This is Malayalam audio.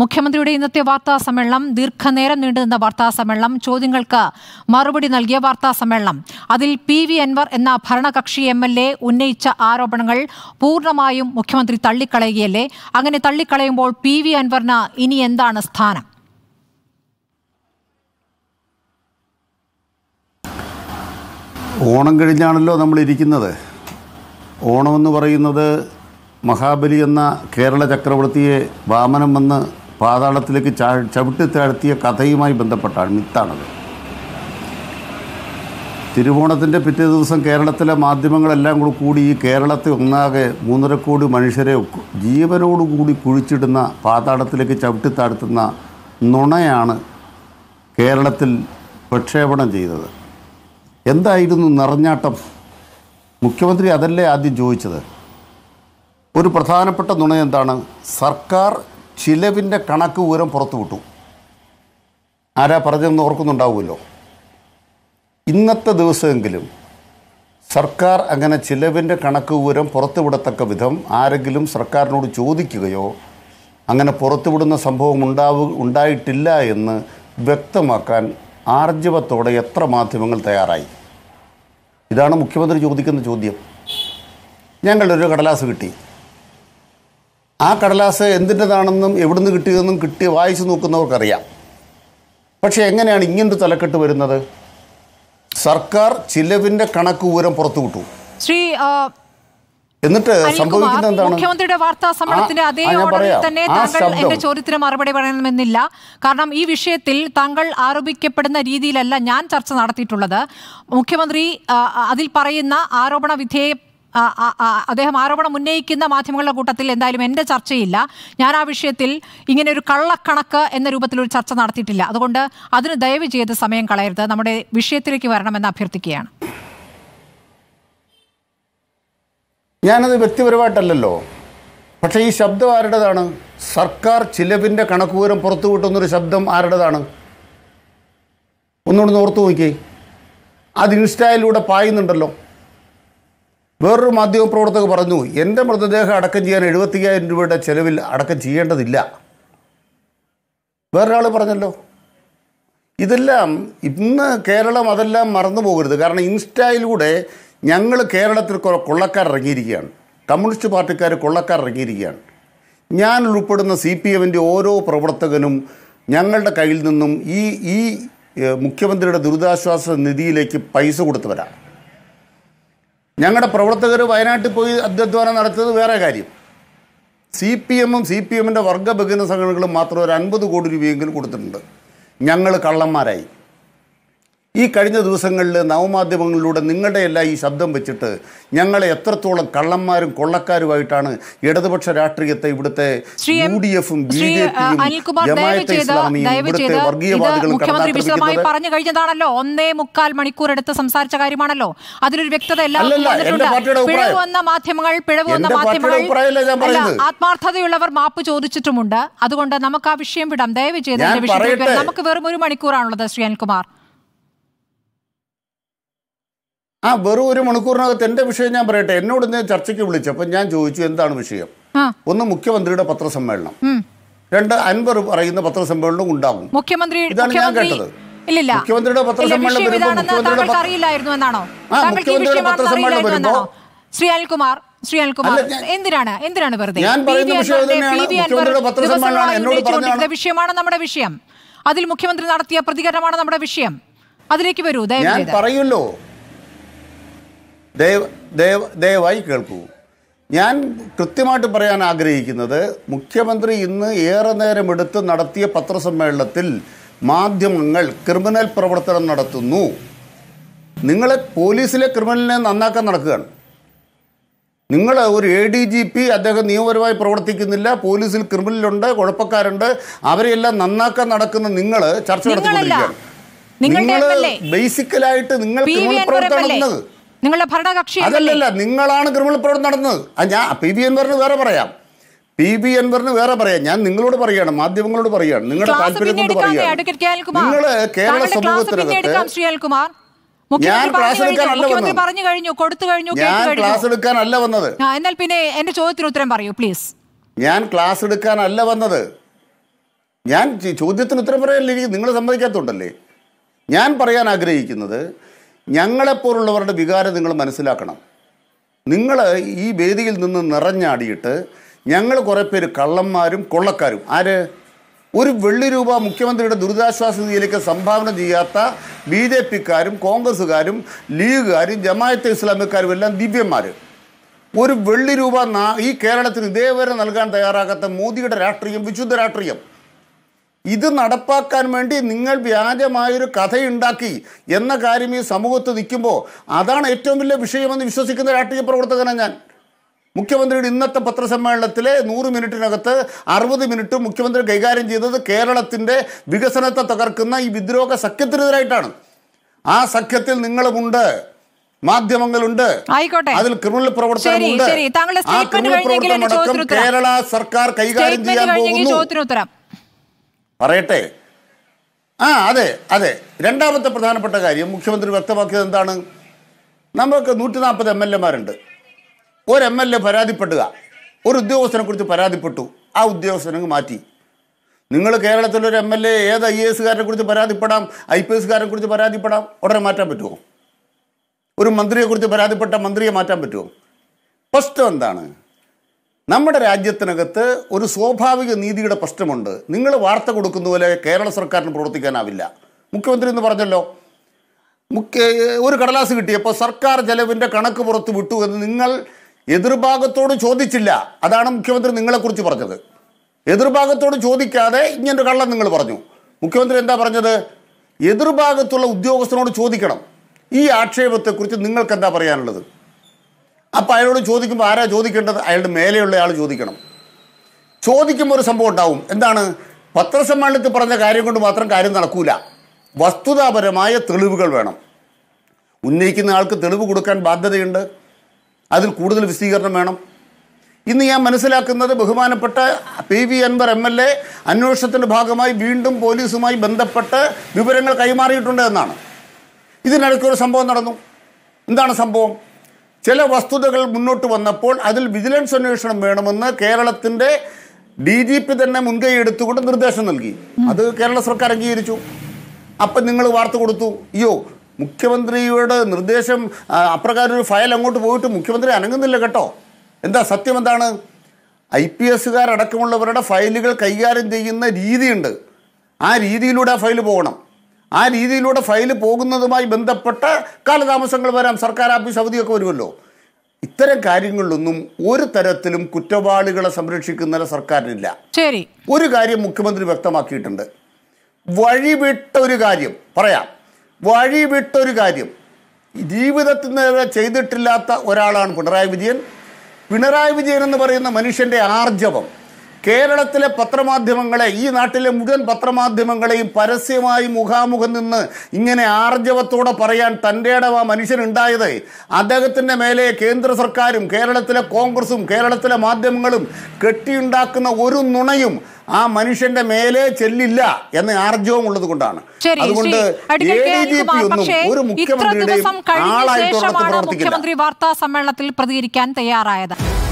മുഖ്യമന്ത്രിയുടെ ഇന്നത്തെ വാർത്താ സമ്മേളനം ദീർഘനേരം നീണ്ടുനിന്ന വാർത്താ സമ്മേളനം ചോദ്യങ്ങൾക്ക് മറുപടി നൽകിയ വാർത്താ സമ്മേളനം അതിൽ പി വി അൻവർ എന്ന ഭരണകക്ഷി എം എൽ എ ഉന്നയിച്ച ആരോപണങ്ങൾ പൂർണ്ണമായും മുഖ്യമന്ത്രി തള്ളിക്കളയുകയല്ലേ അങ്ങനെ തള്ളിക്കളയുമ്പോൾ പി വി അൻവറിന് ഇനി എന്താണ് സ്ഥാനം ഓണം കഴിഞ്ഞാണല്ലോ നമ്മൾ ഇരിക്കുന്നത് ഓണമെന്ന് പറയുന്നത് മഹാബലി എന്ന കേരള ചക്രവർത്തിയെ വാമനം വന്ന് പാതാളത്തിലേക്ക് ചവിട്ടി താഴ്ത്തിയ കഥയുമായി ബന്ധപ്പെട്ടാണ് മിത്താണത് തിരുവോണത്തിൻ്റെ പിറ്റേ ദിവസം കേരളത്തിലെ മാധ്യമങ്ങളെല്ലാം കൂടി കൂടി ഈ കേരളത്തെ ഒന്നാകെ മൂന്നര കോടി മനുഷ്യരെ ജീവനോടുകൂടി കുഴിച്ചിടുന്ന പാതാളത്തിലേക്ക് ചവിട്ടിത്താഴ്ത്തുന്ന നുണയാണ് കേരളത്തിൽ പ്രക്ഷേപണം ചെയ്തത് എന്തായിരുന്നു നിറഞ്ഞാട്ടം മുഖ്യമന്ത്രി അതല്ലേ ആദ്യം ചോദിച്ചത് ഒരു പ്രധാനപ്പെട്ട നുണ എന്താണ് സർക്കാർ ചിലവിൻ്റെ കണക്ക് വിവരം പുറത്തു വിട്ടു ആരാ പറഞ്ഞതെന്ന് ഓർക്കുന്നുണ്ടാവുമല്ലോ ഇന്നത്തെ ദിവസമെങ്കിലും സർക്കാർ അങ്ങനെ ചിലവിൻ്റെ കണക്ക് വിവരം പുറത്തുവിടത്തക്ക വിധം ആരെങ്കിലും സർക്കാരിനോട് ചോദിക്കുകയോ അങ്ങനെ പുറത്തുവിടുന്ന സംഭവം ഉണ്ടാവു ഉണ്ടായിട്ടില്ല എന്ന് വ്യക്തമാക്കാൻ ആർജവത്തോടെ എത്ര മാധ്യമങ്ങൾ തയ്യാറായി ഇതാണ് മുഖ്യമന്ത്രി ചോദിക്കുന്ന ചോദ്യം ഞങ്ങളൊരു ഒരു കടലാസ് കിട്ടി ആ കടലാസ് എന്തിൻ്റെതാണെന്നും എവിടുന്ന് കിട്ടിയതെന്നും കിട്ടി വായിച്ചു നോക്കുന്നവർക്കറിയാം പക്ഷേ എങ്ങനെയാണ് ഇങ്ങനൊരു തലക്കെട്ട് വരുന്നത് സർക്കാർ ചിലവിൻ്റെ കണക്ക് വിവരം പുറത്തു വിട്ടു ശ്രീ എന്നിട്ട് സംഭവിക്കുന്നത് എന്താണ് മുഖ്യമന്ത്രിയുടെ വാർത്താ സമ്മേളനത്തിന്റെ അതേ ഓർഡറിൽ തന്നെ താങ്കൾ എന്റെ ചോദ്യത്തിന് മറുപടി പറയണമെന്നില്ല കാരണം ഈ വിഷയത്തിൽ താങ്കൾ ആരോപിക്കപ്പെടുന്ന രീതിയിലല്ല ഞാൻ ചർച്ച നടത്തിയിട്ടുള്ളത് മുഖ്യമന്ത്രി അതിൽ പറയുന്ന ആരോപണ വിധേയ അദ്ദേഹം ആരോപണം ഉന്നയിക്കുന്ന മാധ്യമങ്ങളുടെ കൂട്ടത്തിൽ എന്തായാലും എൻ്റെ ചർച്ചയില്ല ഞാൻ ആ വിഷയത്തിൽ ഇങ്ങനെ ഒരു കള്ളക്കണക്ക് എന്ന രൂപത്തിൽ ഒരു ചർച്ച നടത്തിയിട്ടില്ല അതുകൊണ്ട് അതിന് ദയവ് ചെയ്ത് സമയം കളയരുത് നമ്മുടെ വിഷയത്തിലേക്ക് വരണമെന്ന് അഭ്യർത്ഥിക്കുകയാണ് ഞാനത് വ്യക്തിപരമായിട്ടല്ലല്ലോ പക്ഷേ ഈ ശബ്ദം ആരുടേതാണ് സർക്കാർ ചിലവിൻ്റെ കണക്കുകൂരം പുറത്തു കിട്ടുന്നൊരു ശബ്ദം ആരുടേതാണ് ഒന്നുകൂടെ ഓർത്തു നോക്കി അത് ഇൻസ്റ്റായിലൂടെ പായുന്നുണ്ടല്ലോ വേറൊരു പ്രവർത്തകർ പറഞ്ഞു എൻ്റെ മൃതദേഹം അടക്കം ചെയ്യാൻ അയ്യായിരം രൂപയുടെ ചെലവിൽ അടക്കം ചെയ്യേണ്ടതില്ല വേറൊരാൾ പറഞ്ഞല്ലോ ഇതെല്ലാം ഇന്ന് കേരളം അതെല്ലാം മറന്നു പോകരുത് കാരണം ഇൻസ്റ്റയിലൂടെ ഞങ്ങൾ കേരളത്തിൽ കൊള്ളക്കാർ ഇറങ്ങിയിരിക്കുകയാണ് കമ്മ്യൂണിസ്റ്റ് പാർട്ടിക്കാർ കൊള്ളക്കാർ ഇറങ്ങിയിരിക്കുകയാണ് ഞാൻ ഉൾപ്പെടുന്ന സി പി എമ്മിൻ്റെ ഓരോ പ്രവർത്തകനും ഞങ്ങളുടെ കയ്യിൽ നിന്നും ഈ ഈ മുഖ്യമന്ത്രിയുടെ ദുരിതാശ്വാസ നിധിയിലേക്ക് പൈസ കൊടുത്തവരാണ് ഞങ്ങളുടെ പ്രവർത്തകർ വയനാട്ടിൽ പോയി അധ്യധ്വാനം നടത്തിയത് വേറെ കാര്യം സി പി എമ്മും സി പി എമ്മിൻ്റെ വർഗ സംഘടനകളും മാത്രം ഒരു അൻപത് കോടി രൂപയെങ്കിലും കൊടുത്തിട്ടുണ്ട് ഞങ്ങൾ കള്ളന്മാരായി ഈ കഴിഞ്ഞ ദിവസങ്ങളിൽ നവമാധ്യമങ്ങളിലൂടെ നിങ്ങളുടെ എല്ലാം ഈ ശബ്ദം വെച്ചിട്ട് ഞങ്ങളെ എത്രത്തോളം കള്ളന്മാരും കൊള്ളക്കാരുമായിട്ടാണ് ഇടതുപക്ഷ രാഷ്ട്രീയത്തെ ഇവിടുത്തെ യു ഡി എഫും ബി ജെ പിയും പറഞ്ഞു കഴിഞ്ഞതാണല്ലോ ഒന്നേ മുക്കാൽ മണിക്കൂർ എടുത്ത് സംസാരിച്ച കാര്യമാണല്ലോ അതിലൊരു വ്യക്തത മാധ്യമങ്ങൾ പിഴവ് വന്ന മാധ്യമങ്ങൾ ആത്മാർത്ഥതയുള്ളവർ മാപ്പ് ചോദിച്ചിട്ടുമുണ്ട് അതുകൊണ്ട് നമുക്ക് ആ വിഷയം വിടാം ദയവ് ചെയ്ത് നമുക്ക് വെറും ഒരു മണിക്കൂറാണുള്ളത് ശ്രീ അനിൽകുമാർ ആ വെറും ഒരു മണിക്കൂറിനകത്ത് എന്റെ വിഷയം ഞാൻ പറയട്ടെ എന്നോട് ഞാൻ ചർച്ചയ്ക്ക് വിളിച്ചപ്പോൾ ഞാൻ ചോദിച്ചു എന്താണ് വിഷയം ഒന്ന് മുഖ്യമന്ത്രിയുടെ പത്രസമ്മേളനം രണ്ട് അൻവർ പറയുന്ന പത്രസമ്മേളനം ഉണ്ടാകും മുഖ്യമന്ത്രി ഇതാണ് ഞാൻ കേട്ടത് മുഖ്യമന്ത്രിയുടെ പത്രസമ്മേളനം മുഖ്യമന്ത്രിയുടെ പത്രസമ്മേളനം വരുമ്പോ ശ്രീ അനിൽകുമാർ ശ്രീ അനിൽകുമാർ എന്തിനാണ് എന്തിനാണ് വെറുതെ വിഷയമാണ് നമ്മുടെ വിഷയം അതിൽ മുഖ്യമന്ത്രി നടത്തിയ നമ്മുടെ വിഷയം പറയുമല്ലോ ദയവായി കേൾക്കൂ ഞാൻ കൃത്യമായിട്ട് പറയാൻ ആഗ്രഹിക്കുന്നത് മുഖ്യമന്ത്രി ഇന്ന് ഏറെ നേരം എടുത്ത് നടത്തിയ പത്രസമ്മേളനത്തിൽ മാധ്യമങ്ങൾ ക്രിമിനൽ പ്രവർത്തനം നടത്തുന്നു നിങ്ങളെ പോലീസിലെ ക്രിമിനലിനെ നന്നാക്കാൻ നടക്കുകയാണ് നിങ്ങൾ ഒരു എ ഡി ജി പി അദ്ദേഹം നിയമപരമായി പ്രവർത്തിക്കുന്നില്ല പോലീസിൽ ക്രിമിനലുണ്ട് കുഴപ്പക്കാരുണ്ട് അവരെയെല്ലാം നന്നാക്കാൻ നടക്കുന്ന നിങ്ങൾ ചർച്ച നടത്തിക്കൊണ്ടിരിക്കുകയാണ് നിങ്ങൾ ബേസിക്കലായിട്ട് നിങ്ങൾ ക്രിമിനൽ പ്രവർത്തനം നടത്തുന്നത് നിങ്ങളുടെ ഭരണകക്ഷി അതല്ലല്ല നിങ്ങളാണ് ക്രിമിനൽ പ്രവർത്തനം നടന്നത് ഞാൻ പി വി എൻവറിന് വേറെ പറയാം പി ബി എൻവറിന് വേറെ പറയാം ഞാൻ നിങ്ങളോട് പറയുകയാണ് മാധ്യമങ്ങളോട് പറയുകയാണ് നിങ്ങളുടെ താല്പര്യം കൊണ്ട് പറയുകയാണ് നിങ്ങള് കേരള സമൂഹത്തിനകത്ത് ഞാൻ ക്ലാസ് എടുക്കാനല്ല പറഞ്ഞു കഴിഞ്ഞു കൊടുത്തു കഴിഞ്ഞു ഞാൻ ക്ലാസ് എടുക്കാനല്ല വന്നത് എന്നാൽ പിന്നെ എന്റെ ചോദ്യത്തിന് ഉത്തരം പറയൂ പ്ലീസ് ഞാൻ ക്ലാസ് എടുക്കാനല്ല വന്നത് ഞാൻ ചോദ്യത്തിന് ഉത്തരം പറയാനല്ലേ നിങ്ങൾ സമ്മതിക്കാത്തതുണ്ടല്ലേ ഞാൻ പറയാൻ ആഗ്രഹിക്കുന്നത് ഞങ്ങളെപ്പോലുള്ളവരുടെ വികാരം നിങ്ങൾ മനസ്സിലാക്കണം നിങ്ങൾ ഈ വേദിയിൽ നിന്ന് നിറഞ്ഞാടിയിട്ട് ഞങ്ങൾ കുറേ പേര് കള്ളന്മാരും കൊള്ളക്കാരും ആര് ഒരു വെള്ളി രൂപ മുഖ്യമന്ത്രിയുടെ ദുരിതാശ്വാസ നിധിയിലേക്ക് സംഭാവന ചെയ്യാത്ത ബി ജെ പിക്കാരും കോൺഗ്രസ്സുകാരും ലീഗുകാരും ജമായത്ത് ഇസ്ലാമിക്കാരും എല്ലാം ദിവ്യന്മാർ ഒരു വെള്ളി രൂപ ഈ കേരളത്തിന് ഇതേവരെ നൽകാൻ തയ്യാറാകാത്ത മോദിയുടെ രാഷ്ട്രീയം വിശുദ്ധ രാഷ്ട്രീയം ഇത് നടപ്പാക്കാൻ വേണ്ടി നിങ്ങൾ വ്യാജമായൊരു കഥയുണ്ടാക്കി എന്ന കാര്യം ഈ സമൂഹത്ത് നിൽക്കുമ്പോൾ അതാണ് ഏറ്റവും വലിയ വിഷയമെന്ന് വിശ്വസിക്കുന്ന രാഷ്ട്രീയ പ്രവർത്തകനാണ് ഞാൻ മുഖ്യമന്ത്രിയുടെ ഇന്നത്തെ പത്രസമ്മേളനത്തിലെ നൂറ് മിനിറ്റിനകത്ത് അറുപത് മിനിറ്റ് മുഖ്യമന്ത്രി കൈകാര്യം ചെയ്തത് കേരളത്തിൻ്റെ വികസനത്തെ തകർക്കുന്ന ഈ വിദ്രോഹ സഖ്യത്തിനെതിരായിട്ടാണ് ആ സഖ്യത്തിൽ നിങ്ങളുമുണ്ട് മാധ്യമങ്ങളുണ്ട് ആയിക്കോട്ടെ അതിൽ ക്രിമിനൽ പ്രവർത്തനമുണ്ട് ആ ക്രിമിനൽ പ്രവർത്തനം അടക്കം കേരള സർക്കാർ കൈകാര്യം ചെയ്യാൻ പോകുന്നു ചോദ്യത്തിനുത്തരം പറയട്ടെ ആ അതെ അതെ രണ്ടാമത്തെ പ്രധാനപ്പെട്ട കാര്യം മുഖ്യമന്ത്രി വ്യക്തമാക്കിയത് എന്താണ് നമുക്ക് നൂറ്റി നാൽപ്പത് എം എൽ എമാരുണ്ട് ഒരു എം എൽ എ പരാതിപ്പെടുക ഒരു ഉദ്യോഗസ്ഥനെ കുറിച്ച് പരാതിപ്പെട്ടു ആ ഉദ്യോഗസ്ഥനെ മാറ്റി നിങ്ങൾ കേരളത്തിലൊരു എം എൽ എ ഏത് ഐ എ എസ്കാരനെ കുറിച്ച് പരാതിപ്പെടാം ഐ പി എസ്കാരനെ കുറിച്ച് പരാതിപ്പെടാം ഉടനെ മാറ്റാൻ പറ്റുമോ ഒരു മന്ത്രിയെക്കുറിച്ച് പരാതിപ്പെട്ട മന്ത്രിയെ മാറ്റാൻ പറ്റുമോ ഫസ്റ്റ് എന്താണ് നമ്മുടെ രാജ്യത്തിനകത്ത് ഒരു സ്വാഭാവിക നീതിയുടെ പ്രശ്നമുണ്ട് നിങ്ങൾ വാർത്ത കൊടുക്കുന്ന പോലെ കേരള സർക്കാരിന് പ്രവർത്തിക്കാനാവില്ല മുഖ്യമന്ത്രി എന്ന് പറഞ്ഞല്ലോ മുഖ്യ ഒരു കടലാസ് കിട്ടിയപ്പോൾ സർക്കാർ ചെലവിൻ്റെ കണക്ക് പുറത്ത് വിട്ടു എന്ന് നിങ്ങൾ എതിർഭാഗത്തോട് ചോദിച്ചില്ല അതാണ് മുഖ്യമന്ത്രി നിങ്ങളെക്കുറിച്ച് പറഞ്ഞത് എതിർഭാഗത്തോട് ചോദിക്കാതെ ഇങ്ങനൊരു കള്ളം നിങ്ങൾ പറഞ്ഞു മുഖ്യമന്ത്രി എന്താ പറഞ്ഞത് എതിർഭാഗത്തുള്ള ഉദ്യോഗസ്ഥനോട് ചോദിക്കണം ഈ ആക്ഷേപത്തെക്കുറിച്ച് നിങ്ങൾക്ക് എന്താ പറയാനുള്ളത് അപ്പോൾ അയാളോട് ചോദിക്കുമ്പോൾ ആരാ ചോദിക്കേണ്ടത് അയാളുടെ മേലെയുള്ള ആൾ ചോദിക്കണം ചോദിക്കുമ്പോൾ ഒരു സംഭവം ഉണ്ടാവും എന്താണ് പത്രസമ്മേളനത്തിൽ പറഞ്ഞ കാര്യം കൊണ്ട് മാത്രം കാര്യം നടക്കൂല വസ്തുതാപരമായ തെളിവുകൾ വേണം ഉന്നയിക്കുന്ന ആൾക്ക് തെളിവ് കൊടുക്കാൻ ബാധ്യതയുണ്ട് അതിൽ കൂടുതൽ വിശദീകരണം വേണം ഇന്ന് ഞാൻ മനസ്സിലാക്കുന്നത് ബഹുമാനപ്പെട്ട P V Anvar M L A അന്വേഷണത്തിൻ്റെ ഭാഗമായി വീണ്ടും പോലീസുമായി ബന്ധപ്പെട്ട് വിവരങ്ങൾ കൈമാറിയിട്ടുണ്ട് എന്നാണ് ഇതിനിടയ്ക്കൊരു സംഭവം നടന്നു എന്താണ് സംഭവം ചില വസ്തുതകൾ മുന്നോട്ട് വന്നപ്പോൾ അതിൽ വിജിലൻസ് അന്വേഷണം വേണമെന്ന് കേരളത്തിന്റെ ഡി ജി പി തന്നെ മുൻകൈ എടുത്തുകൊണ്ട് നിർദ്ദേശം നൽകി അത് കേരള സർക്കാർ അംഗീകരിച്ചു അപ്പം നിങ്ങൾ വാർത്ത കൊടുത്തു അയ്യോ മുഖ്യമന്ത്രിയുടെ നിർദ്ദേശം അപ്രകാരം ഒരു ഫയൽ അങ്ങോട്ട് പോയിട്ട് മുഖ്യമന്ത്രി അനങ്ങുന്നില്ല കേട്ടോ എന്താ സത്യം എന്താണ് ഐ പി എസ്സുകാരടക്കമുള്ളവരുടെ ഫയലുകൾ കൈകാര്യം ചെയ്യുന്ന രീതിയുണ്ട് ആ രീതിയിലൂടെ ആ ഫയൽ പോകണം ആ രീതിയിലൂടെ ഫയൽ പോകുന്നതുമായി ബന്ധപ്പെട്ട കാലതാമസങ്ങൾ വരാം സർക്കാർ ആഫീസ് അവധിയൊക്കെ വരുമല്ലോ ഇത്തരം കാര്യങ്ങളിലൊന്നും ഒരു തരത്തിലും കുറ്റവാളികളെ സംരക്ഷിക്കുന്ന സർക്കാരിനില്ല ശരി ഒരു കാര്യം മുഖ്യമന്ത്രി വ്യക്തമാക്കിയിട്ടുണ്ട് വഴിവിട്ട ഒരു കാര്യം പറയാം വഴിവിട്ട ഒരു കാര്യം ജീവിതത്തിൽ നിന്ന് ചെയ്തിട്ടില്ലാത്ത ഒരാളാണ് പിണറായി വിജയൻ പിണറായി വിജയൻ എന്ന് പറയുന്ന മനുഷ്യൻ്റെ ആർജവം കേരളത്തിലെ പത്രമാധ്യമങ്ങളെ ഈ നാട്ടിലെ മുഴുവൻ പത്രമാധ്യമങ്ങളെയും പരസ്യമായി മുഖാമുഖം നിന്ന് ഇങ്ങനെ ആർജവത്തോടെ പറയാൻ തൻ്റെ ഇടവ ആ മനുഷ്യനുണ്ടായത് അദ്ദേഹത്തിൻ്റെ മേലെ കേന്ദ്ര സർക്കാരും കേരളത്തിലെ കോൺഗ്രസും കേരളത്തിലെ മാധ്യമങ്ങളും കെട്ടിയുണ്ടാക്കുന്ന ഒരു നുണയും ആ മനുഷ്യന്റെ മേലെ ചെല്ലില്ല എന്ന് ആർജവം ഉള്ളത് കൊണ്ടാണ് അതുകൊണ്ട് ഒരു മുഖ്യമന്ത്രിയുടെ ആളായിട്ടുള്ള മുഖ്യമന്ത്രി വാർത്താ സമ്മേളനത്തിൽ പ്രതികരിക്കാൻ തയ്യാറായത്